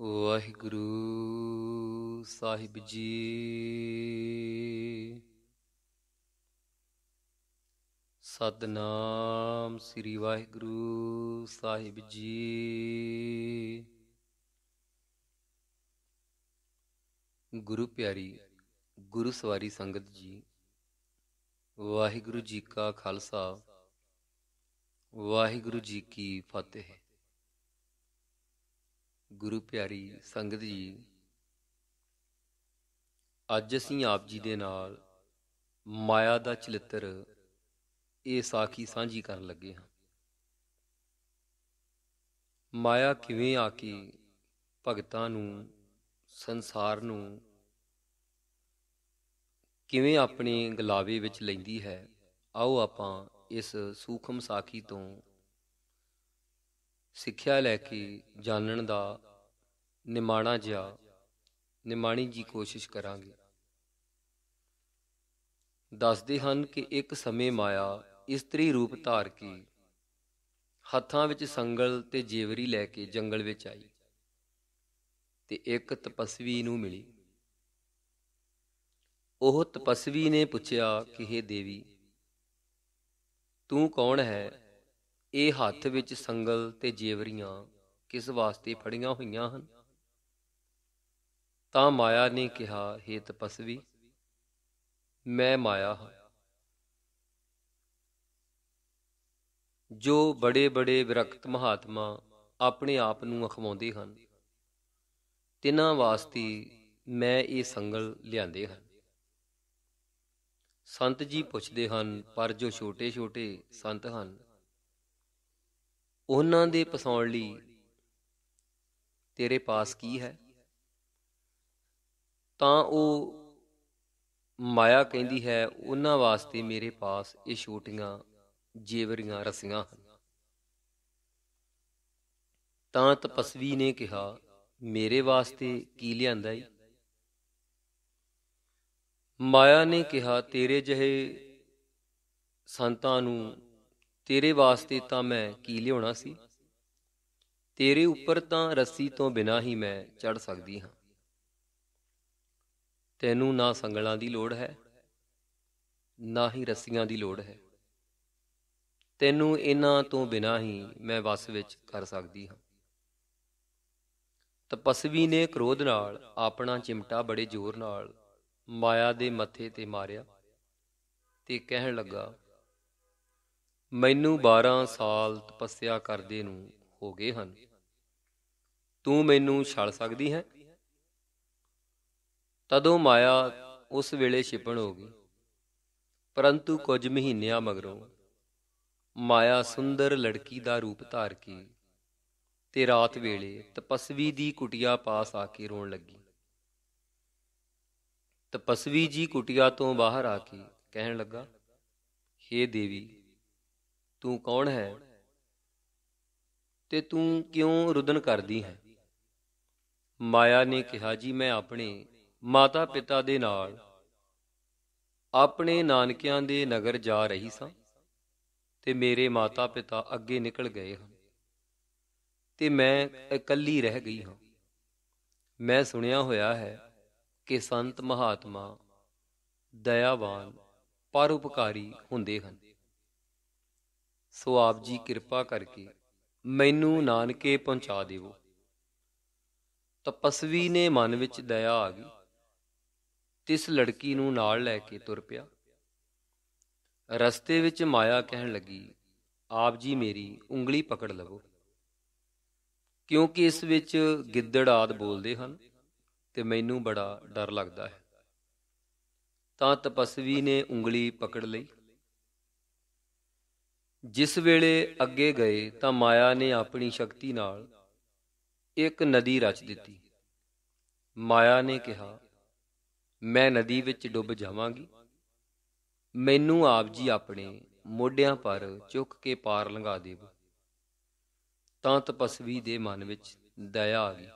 ਵਾਹਿਗੁਰੂ ਸਾਹਿਬ ਜੀ ਸਤਨਾਮ ਸ੍ਰੀ ਵਾਹਿਗੁਰੂ ਸਾਹਿਬ ਜੀ ਗੁਰੂ ਪਿਆਰੀ ਗੁਰੂ ਸਵਾਰੀ ਸੰਗਤ ਜੀ ਵਾਹਿਗੁਰੂ ਜੀ ਕਾ ਖਾਲਸਾ ਵਾਹਿਗੁਰੂ ਜੀ ਕੀ ਫਤਿਹ ਗੁਰੂ ਪਿਆਰੀ ਸੰਗਤ ਜੀ ਅੱਜ ਅਸੀਂ ਆਪ ਜੀ ਦੇ ਨਾਲ ਮਾਇਆ ਦਾ ਚਲਿੱਤਰ ਇਹ ਸਾਖੀ ਸਾਂਝੀ ਕਰਨ ਲੱਗੇ ਹਾਂ ਮਾਇਆ ਕਿਵੇਂ ਆ ਕੇ ਭਗਤਾਂ ਨੂੰ ਸੰਸਾਰ ਨੂੰ ਕਿਵੇਂ ਆਪਣੇ ਗਲਾਵੇ ਵਿੱਚ ਲੈਂਦੀ ਹੈ ਆਓ ਆਪਾਂ ਇਸ ਸੂਖਮ ਸਾਖੀ ਤੋਂ ਸਿੱਖਿਆ ਲੈ ਕੇ ਜਾਣਨ ਦਾ ਨਿਮਾਣਾ ਜਿਹਾ ਨਿਮਾਣੀ ਜੀ ਕੋਸ਼ਿਸ਼ ਕਰਾਂਗੇ ਦੱਸਦੇ ਹਨ ਕਿ ਇੱਕ ਸਮੇਂ ਮਾਇਆ ਇਸਤਰੀ ਰੂਪ ਧਾਰ ਕੇ ਹੱਥਾਂ ਵਿੱਚ ਸੰਗਲ ਤੇ ਜੇਵਰੀ ਲੈ ਕੇ ਜੰਗਲ ਵਿੱਚ ਆਈ ਤੇ ਇੱਕ ਤਪਸਵੀ ਨੂੰ ਮਿਲੀ ਉਹ ਤਪਸਵੀ ਨੇ ਪੁੱਛਿਆ ਕਿ हे ਦੇਵੀ ਤੂੰ ਕੌਣ ਹੈ ਇਹ ਹੱਥ ਵਿੱਚ ਸੰਗਲ ਤੇ ਜੇਵਰੀਆਂ ਕਿਸ ਵਾਸਤੇ ਫੜੀਆਂ ਹੋਈਆਂ ਹਨ ਤਾਂ ਮਾਇਆ ਨੇ ਕਿਹਾ हे ਤਪਸਵੀ ਮੈਂ ਮਾਇਆ ਹਾਂ ਜੋ ਬੜੇ ਬੜੇ ਵਿਰਕਤ ਮਹਾਤਮਾ ਆਪਣੇ ਆਪ ਨੂੰ ਅਖਵਾਉਂਦੇ ਹਨ ਤਿਨਾਂ ਵਾਸਤੇ ਮੈਂ ਇਹ ਸੰਗਲ ਲਿਆਂਦੇ ਹਨ ਸੰਤ ਜੀ ਪੁੱਛਦੇ ਹਨ ਪਰ ਜੋ ਛੋਟੇ-ਛੋਟੇ ਸੰਤ ਹਨ ਉਹਨਾਂ ਦੇ ਪਸਾਉਣ ਲਈ ਤੇਰੇ ਪਾਸ ਕੀ ਹੈ ਤਾਂ ਉਹ ਮਾਇਆ ਕਹਿੰਦੀ ਹੈ ਉਹਨਾਂ ਵਾਸਤੇ ਮੇਰੇ ਪਾਸ ਇਹ ਛੋਟੀਆਂ ਜੇਵਰੀਆਂ ਰਸੀਆਂ ਹਨ ਤਾਂ ਤਪਸਵੀ ਨੇ ਕਿਹਾ ਮੇਰੇ ਵਾਸਤੇ ਕੀ ਲਿਆਂਦਾ ਈ ਮਾਇਆ ਨੇ ਕਿਹਾ ਤੇਰੇ ਜਿਹੇ ਸੰਤਾਂ ਨੂੰ ਤੇਰੇ ਵਾਸਤੇ ਤਾਂ ਮੈਂ ਕੀ ਲਿਆਉਣਾ ਸੀ ਤੇਰੇ ਉੱਪਰ ਤਾਂ ਰੱਸੀ ਤੋਂ ਬਿਨਾ ਹੀ ਮੈਂ ਚੜ ਸਕਦੀ ਹਾਂ ਤੈਨੂੰ ਨਾ ਸੰਗਲਾਂ ਦੀ ਲੋੜ ਹੈ ਨਾ ਹੀ ਰੱਸੀਆਂ ਦੀ ਲੋੜ ਹੈ ਤੈਨੂੰ ਇਹਨਾਂ ਤੋਂ ਬਿਨਾ ਹੀ ਮੈਂ ਵਸ ਵਿੱਚ ਕਰ ਸਕਦੀ ਹਾਂ ਤਪਸਵੀ ਨੇ ਕ੍ਰੋਧ ਨਾਲ ਆਪਣਾ ਚਿਮਟਾ ਬੜੇ ਜ਼ੋਰ ਨਾਲ ਮਾਇਆ ਦੇ ਮੱਥੇ ਤੇ ਮਾਰਿਆ ਤੇ ਕਹਿਣ ਲੱਗਾ ਮੈਨੂੰ 12 ਸਾਲ ਤਪੱਸਿਆ ਕਰਦੇ ਨੂੰ ਹੋ ਗਏ ਹਨ ਤੂੰ ਮੈਨੂੰ ਛਲ ਸਕਦੀ ਹੈ ਤਦੋਂ ਮਾਇਆ ਉਸ ਵੇਲੇ ਛਿਪਣ ਹੋ ਗਈ ਪਰੰਤੂ ਕੁਝ ਮਹੀਨਿਆਂ ਮਗਰੋਂ ਮਾਇਆ ਸੁੰਦਰ ਲੜਕੀ ਦਾ ਰੂਪ ਧਾਰ ਕੇ ਤੇ ਰਾਤ ਵੇਲੇ ਤਪਸਵੀ ਦੀ ਕੁਟਿਆ ਪਾਸ ਆ ਕੇ ਰੋਣ ਲੱਗੀ ਤਪਸਵੀ ਜੀ ਕੁਟਿਆ ਤੋਂ ਬਾਹਰ ਆ ਕੇ ਕਹਿਣ ਲੱਗਾ हे ਦੇਵੀ ਤੂੰ ਕੌਣ ਹੈ ਤੇ ਤੂੰ ਕਿਉਂ ਰੁਦਨ ਕਰਦੀ ਹੈ ਮਾਇਆ ਨੇ ਕਿਹਾ ਜੀ ਮੈਂ ਆਪਣੇ ਮਾਤਾ ਪਿਤਾ ਦੇ ਨਾਲ ਆਪਣੇ ਨਾਨਕਿਆਂ ਦੇ ਨਗਰ ਜਾ ਰਹੀ ਸਾਂ ਤੇ ਮੇਰੇ ਮਾਤਾ ਪਿਤਾ ਅੱਗੇ ਨਿਕਲ ਗਏ ਹਨ ਤੇ ਮੈਂ ਇਕੱਲੀ ਰਹਿ ਗਈ ਹਾਂ ਮੈਂ ਸੁਣਿਆ ਹੋਇਆ ਹੈ ਕਿ ਸੰਤ ਮਹਾਤਮਾ ਦਇਆਵਾਨ ਪਰਉਪਕਾਰੀ ਹੁੰਦੇ ਹਨ ਸੋ ਆਪ ਜੀ ਕਿਰਪਾ ਕਰਕੇ ਮੈਨੂੰ ਨਾਨਕੇ ਪਹੁੰਚਾ ਦਿਓ ਤਪਸਵੀ ਨੇ ਮਨ ਵਿੱਚ ਦਇਆ ਆ ਗਈ ਤਿਸ ਲੜਕੀ ਨੂੰ ਨਾਲ ਲੈ ਕੇ ਤੁਰ ਪਿਆ ਰਸਤੇ ਵਿੱਚ ਮਾਇਆ ਕਹਿਣ ਲੱਗੀ ਆਪ ਜੀ ਮੇਰੀ ਉਂਗਲੀ ਪਕੜ ਲਵੋ ਕਿਉਂਕਿ ਇਸ ਵਿੱਚ ਗਿੱਦੜ ਆਦ ਬੋਲਦੇ ਹਨ ਤੇ ਮੈਨੂੰ ਬੜਾ ਡਰ ਲੱਗਦਾ ਹੈ ਤਾਂ ਤਪਸਵੀ ਨੇ ਉਂਗਲੀ ਪਕੜ ਲਈ ਜਿਸ ਵੇਲੇ ਅੱਗੇ ਗਏ ਤਾਂ ਮਾਇਆ ਨੇ ਆਪਣੀ ਸ਼ਕਤੀ ਨਾਲ ਇੱਕ ਨਦੀ ਰਚ ਦਿੱਤੀ ਮਾਇਆ ਨੇ ਕਿਹਾ ਮੈਂ ਨਦੀ ਵਿੱਚ ਡੁੱਬ ਜਾਵਾਂਗੀ ਮੈਨੂੰ ਆਪ ਜੀ ਆਪਣੇ ਮੋਢਿਆਂ ਪਰ ਚੁੱਕ ਕੇ ਪਾਰ ਲੰਘਾ ਦੇਵੋ ਤਾਂ ਤਪਸਵੀ ਦੇ ਮਨ ਵਿੱਚ ਦਇਆ ਆ ਗਈ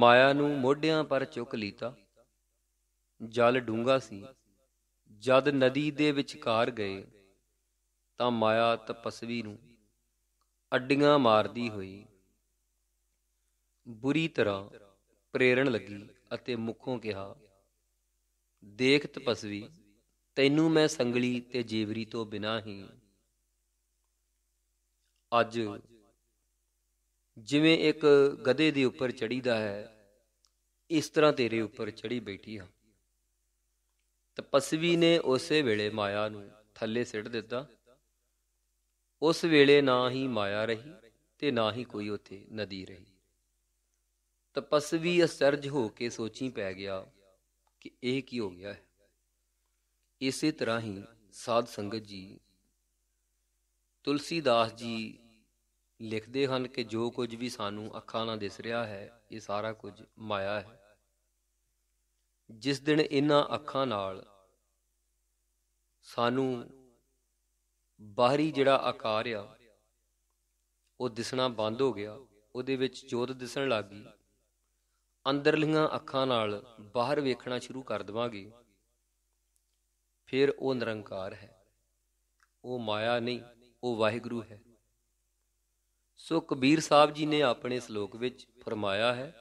ਮਾਇਆ ਨੂੰ ਮੋਢਿਆਂ ਪਰ ਚੁੱਕ ਲੀਤਾ ਜਲ ਡੂੰਗਾ ਸੀ ਜਦ ਨਦੀ ਦੇ ਵਿਚਕਾਰ ਗਏ ਤਾਂ ਮਾਇਆ ਤਪਸਵੀ ਨੂੰ ਅੱਡੀਆਂ ਮਾਰਦੀ ਹੋਈ ਬੁਰੀ ਤਰ੍ਹਾਂ ਪ੍ਰੇਰਣ ਲੱਗੀ ਅਤੇ ਮੁਖੋਂ ਕਿਹਾ ਦੇਖ ਤਪਸਵੀ ਤੈਨੂੰ ਮੈਂ ਸੰਗਲੀ ਤੇ ਜੀਵਰੀ ਤੋਂ ਬਿਨਾ ਹੀ ਅੱਜ ਜਿਵੇਂ ਇੱਕ ਗਧੇ ਦੇ ਉੱਪਰ ਚੜੀਦਾ ਹੈ ਇਸ ਤਰ੍ਹਾਂ ਤੇਰੇ ਉੱਪਰ ਚੜੀ ਬੈਠੀ ਹਾਂ ਤਪਸਵੀ ਨੇ ਉਸੇ ਵੇਲੇ ਮਾਇਆ ਨੂੰ ਥੱਲੇ ਸਿੱਟ ਦਿੱਤਾ ਉਸ ਵੇਲੇ ਨਾ ਹੀ ਮਾਇਆ ਰਹੀ ਤੇ ਨਾ ਹੀ ਕੋਈ ਉਥੇ ਨਦੀ ਰਹੀ ਤਪਸਵੀ ਅਸਰਜ ਹੋ ਕੇ ਸੋਚੀ ਪੈ ਗਿਆ ਕਿ ਇਹ ਕੀ ਹੋ ਗਿਆ ਹੈ ਇਸੇ ਤਰ੍ਹਾਂ ਹੀ ਸਾਧ ਸੰਗਤ ਜੀ ਤੁਲਸੀਦਾਸ ਜੀ ਲਿਖਦੇ ਹਨ ਕਿ ਜੋ ਕੁਝ ਵੀ ਸਾਨੂੰ ਅੱਖਾਂ ਨਾਲ ਦਿਸ ਰਿਹਾ ਹੈ ਇਹ ਸਾਰਾ ਕੁਝ ਮਾਇਆ ਹੈ ਜਿਸ ਦਿਨ ਇਹਨਾਂ ਅੱਖਾਂ ਨਾਲ ਸਾਨੂੰ ਬਾਹਰੀ ਜਿਹੜਾ ਆਕਾਰ ਆ ਉਹ ਦਿਸਣਾ ਬੰਦ ਹੋ ਗਿਆ ਉਹਦੇ ਵਿੱਚ ਜੋਤ ਦਿਸਣ ਲੱਗ ਗਈ ਅੰਦਰਲੀਆਂ ਅੱਖਾਂ ਨਾਲ ਬਾਹਰ ਵੇਖਣਾ ਸ਼ੁਰੂ ਕਰ ਦਵਾਂਗੇ ਫਿਰ ਉਹ ਨਿਰੰਕਾਰ ਹੈ ਉਹ ਮਾਇਆ ਨਹੀਂ ਉਹ ਵਾਹਿਗੁਰੂ ਹੈ ਸੋ ਕਬੀਰ ਸਾਹਿਬ ਜੀ ਨੇ ਆਪਣੇ ਸ਼ਲੋਕ ਵਿੱਚ ਫਰਮਾਇਆ ਹੈ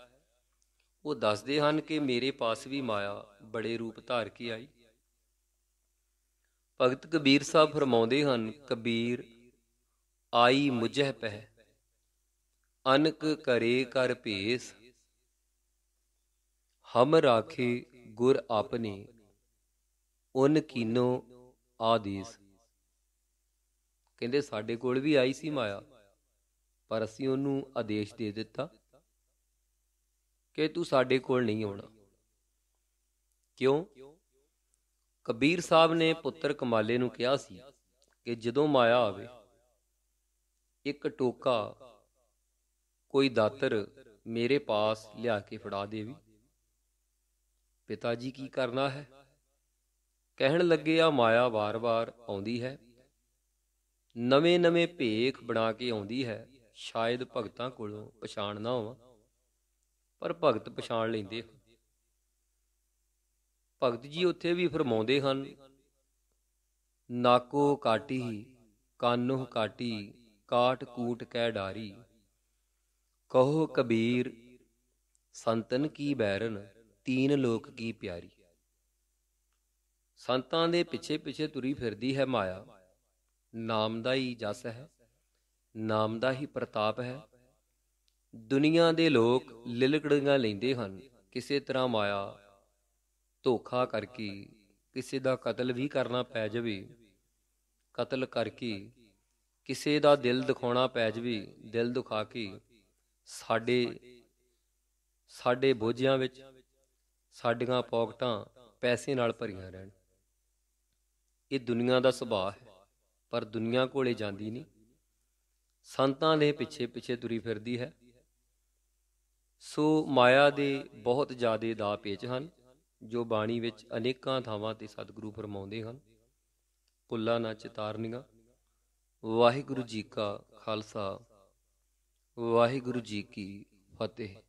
ਉਹ ਦੱਸਦੇ ਹਨ ਕਿ ਮੇਰੇ ਪਾਸ ਵੀ ਮਾਇਆ ਬੜੇ ਰੂਪ ਧਾਰ ਕੇ ਆਈ ਭਗਤ ਕਬੀਰ ਸਾਹਿਬ ਫਰਮਾਉਂਦੇ ਹਨ ਕਬੀਰ ਆਈ ਮੁਝਹਿ ਪਹਿ ਅਨਕ ਕਰੇ ਕਰ ਭੇਸ ਹਮ ਰਾਖੇ ਗੁਰ ਆਪਣੀ ਉਨ ਕੀਨੋ ਆਦੇਸ ਕਹਿੰਦੇ ਸਾਡੇ ਕੋਲ ਵੀ ਆਈ ਸੀ ਮਾਇਆ ਪਰ ਅਸੀਂ ਉਹਨੂੰ ਆਦੇਸ਼ ਦੇ ਦਿੱਤਾ ਕਿ ਤੂੰ ਸਾਡੇ ਕੋਲ ਨਹੀਂ ਆਉਣਾ ਕਿਉਂ ਕਬੀਰ ਸਾਹਿਬ ਨੇ ਪੁੱਤਰ ਕਮਾਲੇ ਨੂੰ ਕਿਹਾ ਸੀ ਕਿ ਜਦੋਂ ਮਾਇਆ ਆਵੇ ਇੱਕ ਟੋਕਾ ਕੋਈ ਦਾਤਰ ਮੇਰੇ ਪਾਸ ਲਿਆ ਕੇ ਫੜਾ ਦੇਵੀ ਪਿਤਾ ਜੀ ਕੀ ਕਰਨਾ ਹੈ ਕਹਿਣ ਲੱਗੇ ਆ ਮਾਇਆ ਵਾਰ-ਵਾਰ ਆਉਂਦੀ ਹੈ ਨਵੇਂ-ਨਵੇਂ ਭੇਖ ਬਣਾ ਕੇ ਆਉਂਦੀ ਹੈ ਸ਼ਾਇਦ ਭਗਤਾਂ ਕੋਲੋਂ ਪਛਾਣ ਨਾ ਹੋਵਾਂ ਪਰ ਭਗਤ ਪਛਾਣ ਲੈਂਦੇ ਹੋ ਭਗਤ ਜੀ ਉੱਥੇ ਵੀ ਫਰਮਾਉਂਦੇ ਹਨ ਨਾਕੋ ਕਾਟੀ ਕਾਨੋ ਕਾਟੀ ਕਾਟ ਕੂਟ ਕਹਿ ਡਾਰੀ ਕਹੋ ਕਬੀਰ ਸੰਤਨ ਕੀ ਬੈਰਨ ਤੀਨ ਲੋਕ ਕੀ ਪਿਆਰੀ ਸੰਤਾਂ ਦੇ ਪਿੱਛੇ ਪਿੱਛੇ ਤੁਰੀ ਫਿਰਦੀ ਹੈ ਮਾਇਆ ਨਾਮ ਦਾ ਹੀ ਜਸ ਹੈ ਨਾਮ ਦਾ ਹੀ ਪ੍ਰਤਾਪ ਹੈ ਦੁਨੀਆ ਦੇ ਲੋਕ ਲਿਲਕੜੀਆਂ ਲੈਂਦੇ ਹਨ ਕਿਸੇ ਤਰ੍ਹਾਂ ਮਾਇਆ ਧੋਖਾ ਕਰਕੇ ਕਿਸੇ ਦਾ ਕਤਲ ਵੀ ਕਰਨਾ ਪੈ ਜਵੇ ਕਤਲ ਕਰਕੇ ਕਿਸੇ ਦਾ ਦਿਲ ਦਿਖਾਉਣਾ ਪੈ ਜਵੇ ਦਿਲ ਦੁਖਾ ਕੇ ਸਾਡੇ ਸਾਡੇ ਬੋਝਿਆਂ ਵਿੱਚ ਸਾਡੀਆਂ ਪੌਕਟਾਂ ਪੈਸੇ ਨਾਲ ਭਰੀਆਂ ਰਹਿਣ ਇਹ ਦੁਨੀਆ ਦਾ ਸੁਭਾਅ ਹੈ ਪਰ ਦੁਨੀਆ ਕੋਲੇ ਜਾਂਦੀ ਨਹੀਂ ਸੰਤਾਂ ਦੇ ਪਿੱਛੇ ਪਿੱਛੇ ਤੁਰੀ ਫਿਰਦੀ ਹੈ ਸੋ ਮਾਇਆ ਦੇ ਬਹੁਤ ਦਾ ਦਾਪੇਚ ਹਨ ਜੋ ਬਾਣੀ ਵਿੱਚ ਅਨੇਕਾਂ ਥਾਵਾਂ ਤੇ ਸਤਿਗੁਰੂ ਫਰਮਾਉਂਦੇ ਹਨ ਪੁੱਲਾ ਨਾ ਚਿਤਾਰਨੀਆਂ ਵਾਹਿਗੁਰੂ ਜੀ ਕਾ ਖਾਲਸਾ ਵਾਹਿਗੁਰੂ ਜੀ ਕੀ ਫਤਿਹ